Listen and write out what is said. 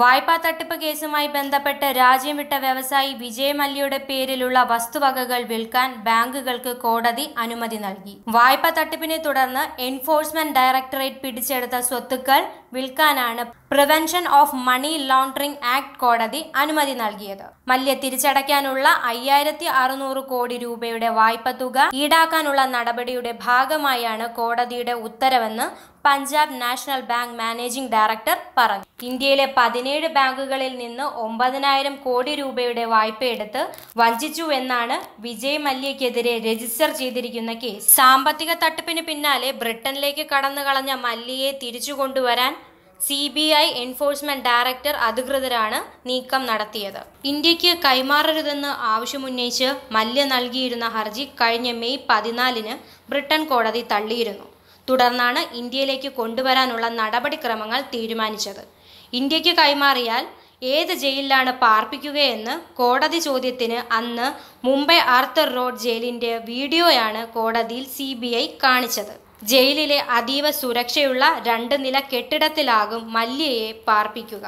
വായ്പാ തട്ടിപ്പ് കേസുമായി ബന്ധപ്പെട്ട് രാജ്യം വിട്ട വ്യവസായി വിജയ് മല്യയുടെ പേരിലുള്ള വസ്തുവകകൾ വിൽക്കാൻ ബാങ്കുകൾക്ക് കോടതി അനുമതി നൽകി വായ്പാ തട്ടിപ്പിനെ തുടർന്ന് എൻഫോഴ്സ്മെന്റ് ഡയറക്ടറേറ്റ് പിടിച്ചെടുത്ത സ്വത്തുക്കൾ വിൽക്കാനാണ് prevention of money laundering act കോടതി അനുമതി നൽകിയത് മല്യ തിരിച്ചടയ്ക്കാനുള്ള അയ്യായിരത്തി അറുനൂറ് കോടി രൂപയുടെ വായ്പ തുക ഈടാക്കാനുള്ള നടപടിയുടെ ഭാഗമായാണ് കോടതിയുടെ ഉത്തരവെന്ന് Punjab national bank managing director പറഞ്ഞു ഇന്ത്യയിലെ പതിനേഴ് ബാങ്കുകളിൽ നിന്ന് ഒമ്പതിനായിരം കോടി രൂപയുടെ വായ്പയെടുത്ത് വഞ്ചിച്ചു എന്നാണ് വിജയ് മല്യയ്ക്കെതിരെ രജിസ്റ്റർ ചെയ്തിരിക്കുന്ന കേസ് സാമ്പത്തിക തട്ടിപ്പിന് പിന്നാലെ ബ്രിട്ടനിലേക്ക് കടന്നു കളഞ്ഞ മല്യയെ തിരിച്ചു കൊണ്ടുവരാൻ C B I enforcement director അധികൃതരാണ് നീക്കം നടത്തിയത് ഇന്ത്യക്ക് കൈമാറരുതെന്ന് ആവശ്യമുന്നയിച്ച് മല്യ നൽകിയിരുന്ന ഹർജി കഴിഞ്ഞ മെയ് പതിനാലിന് ബ്രിട്ടൻ കോടതി തള്ളിയിരുന്നു തുടർന്നാണ് ഇന്ത്യയിലേക്ക് കൊണ്ടുവരാനുള്ള നടപടിക്രമങ്ങൾ തീരുമാനിച്ചത് ഇന്ത്യക്ക് കൈമാറിയാൽ ഏത് ജയിലിലാണ് പാർപ്പിക്കുകയെന്ന് കോടതി ചോദ്യത്തിന് അന്ന് മുംബൈ ആർത്തർ റോഡ് ജയിലിന്റെ വീഡിയോയാണ് കോടതിയിൽ സി കാണിച്ചത് ജയിലിലെ അതീവ സുരക്ഷയുള്ള രണ്ട് നില കെട്ടിടത്തിലാകും മല്യയെ പാർപ്പിക്കുക